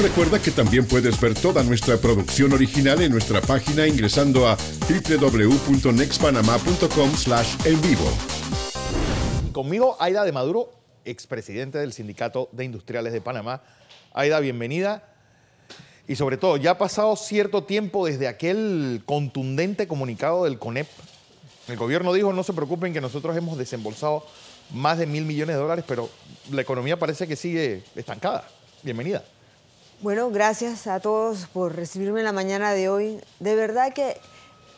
Recuerda que también puedes ver toda nuestra producción original en nuestra página ingresando a www.nexpanamá.com slash en vivo. Conmigo Aida de Maduro, expresidente del Sindicato de Industriales de Panamá. Aida, bienvenida. Y sobre todo, ya ha pasado cierto tiempo desde aquel contundente comunicado del CONEP. El gobierno dijo, no se preocupen que nosotros hemos desembolsado más de mil millones de dólares, pero la economía parece que sigue estancada. Bienvenida. Bueno, gracias a todos por recibirme en la mañana de hoy. De verdad que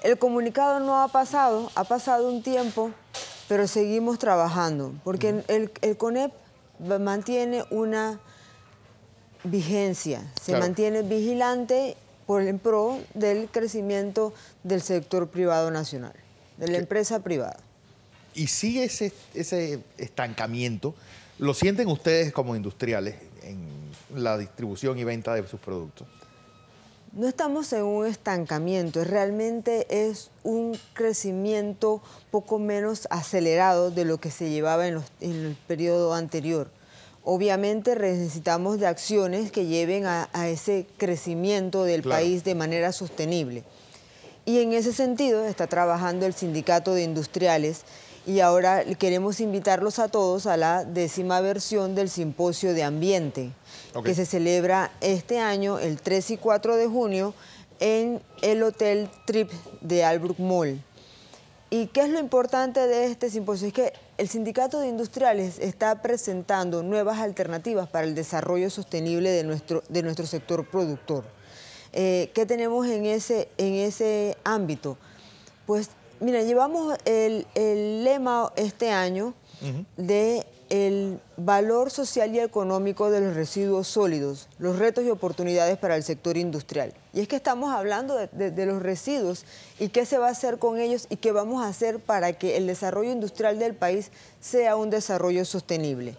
el comunicado no ha pasado, ha pasado un tiempo, pero seguimos trabajando, porque el, CONEP mantiene una vigencia, se mantiene vigilante por el pro del crecimiento del sector privado nacional, de la empresa privada. Y sigue ese, ese estancamiento, lo sienten ustedes como industriales, la distribución y venta de sus productos? No estamos en un estancamiento, realmente es un crecimiento poco menos acelerado de lo que se llevaba en, el periodo anterior. Obviamente necesitamos de acciones que lleven a, ese crecimiento del país de manera sostenible. Y en ese sentido está trabajando el Sindicato de Industriales y ahora queremos invitarlos a todos a la décima versión del Simposio de Ambiente que se celebra este año, el 3 y 4 de junio, en el Hotel Trip de Albrook Mall. ¿Y qué es lo importante de este simposio? Es que el Sindicato de Industriales está presentando nuevas alternativas para el desarrollo sostenible de nuestro, de nuestro sector productor. Eh, ¿Qué tenemos en ese, en ese ámbito? Pues Mira, llevamos el, lema este año del de el valor social y económico de los residuos sólidos, los retos y oportunidades para el sector industrial. Y es que estamos hablando de, los residuos y qué se va a hacer con ellos y qué vamos a hacer para que el desarrollo industrial del país sea un desarrollo sostenible.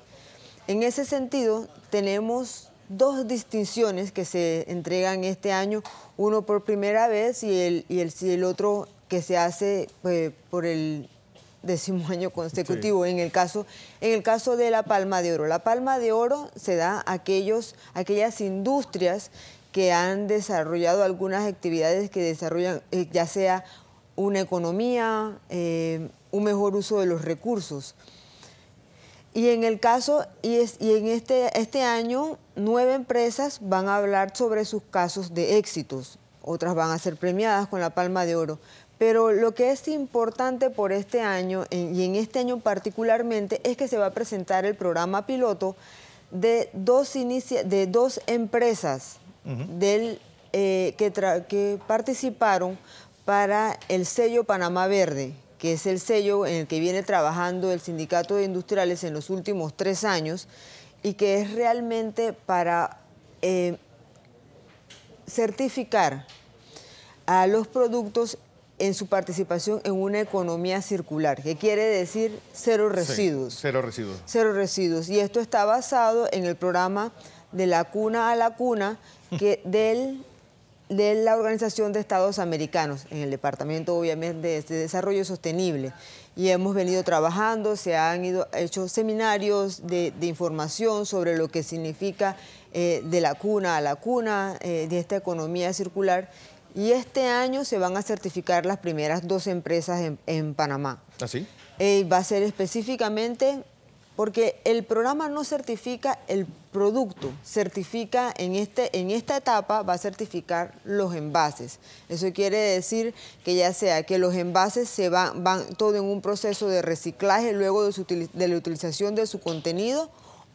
En ese sentido, tenemos dos distinciones que se entregan este año, uno por primera vez y el, y el, y el otro que se hace pues, por el décimo año consecutivo en el caso en el caso de la palma de oro la palma de oro se da a aquellos aquellas industrias que han desarrollado algunas actividades que desarrollan eh, ya sea una economía eh, un mejor uso de los recursos y en el caso y, en este este año nueve empresas van a hablar sobre sus casos de éxitos otras van a ser premiadas con la palma de oro. Pero lo que es importante por este año, y en este año particularmente, es que se va a presentar el programa piloto de dos, de dos empresas del, eh, que, que participaron para el sello Panamá Verde, que es el sello en el que viene trabajando el Sindicato de Industriales en los últimos tres años y que es realmente para eh, certificar a los productos en su participación en una economía circular, que quiere decir cero residuos. cero residuos. Cero residuos. Y esto está basado en el programa de la cuna a la cuna que de la Organización de Estados Americanos, en el Departamento, obviamente, de Desarrollo Sostenible. Y hemos venido trabajando, se han ido, hecho seminarios de información sobre lo que significa eh, de la cuna a la cuna, eh, de esta economía circular. Y este año se van a certificar las primeras dos empresas en, Panamá. ¿Así? ¿Ah, eh, va a ser específicamente porque el programa no certifica el producto, certifica en, este, en esta etapa va a certificar los envases. Eso quiere decir que ya sea que los envases se van, van todo en un proceso de reciclaje luego de, de la utilización de su contenido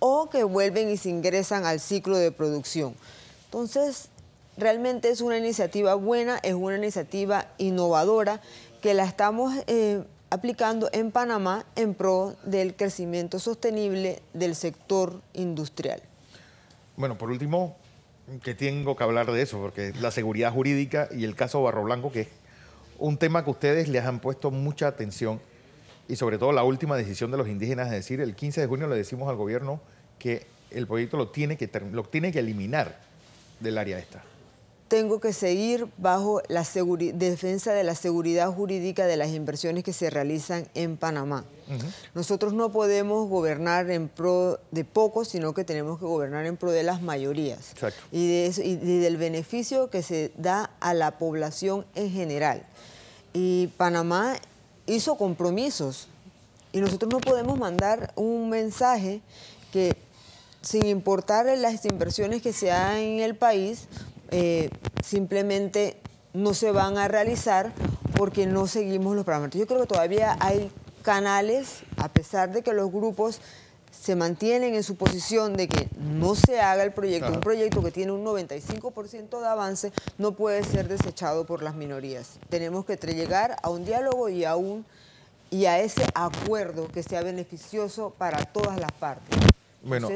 o que vuelven y se ingresan al ciclo de producción. Entonces, realmente es una iniciativa buena, es una iniciativa innovadora que la estamos eh, aplicando en Panamá en pro del crecimiento sostenible del sector industrial. Bueno, por último, que tengo que hablar de eso, porque la seguridad jurídica y el caso Barro Blanco, que es un tema que ustedes les han puesto mucha atención, y sobre todo la última decisión de los indígenas, es decir, el 15 de junio le decimos al gobierno que el proyecto lo tiene que, lo tiene que eliminar del área esta? Tengo que seguir bajo la defensa de la seguridad jurídica de las inversiones que se realizan en Panamá. Nosotros no podemos gobernar en pro de pocos, sino que tenemos que gobernar en pro de las mayorías y, de y del beneficio que se da a la población en general. Y Panamá hizo compromisos y nosotros no podemos mandar un mensaje que sin importar las inversiones que se hagan en el país, eh, simplemente no se van a realizar porque no seguimos los parámetros. Yo creo que todavía hay canales, a pesar de que los grupos se mantienen en su posición de que no se haga el proyecto, un proyecto que tiene un 95% de avance, no puede ser desechado por las minorías. Tenemos que llegar a un diálogo y a, un, y a ese acuerdo que sea beneficioso para todas las partes. Bueno,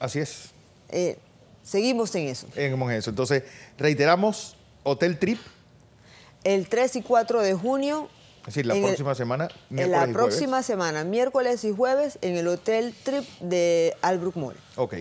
así es. Eh, seguimos en eso. en eso. Entonces, reiteramos, Hotel Trip. El 3 y 4 de junio. Es decir, la próxima semana, miércoles En la próxima semana, miércoles y jueves, en el Hotel Trip de Albrook Mall. Ok.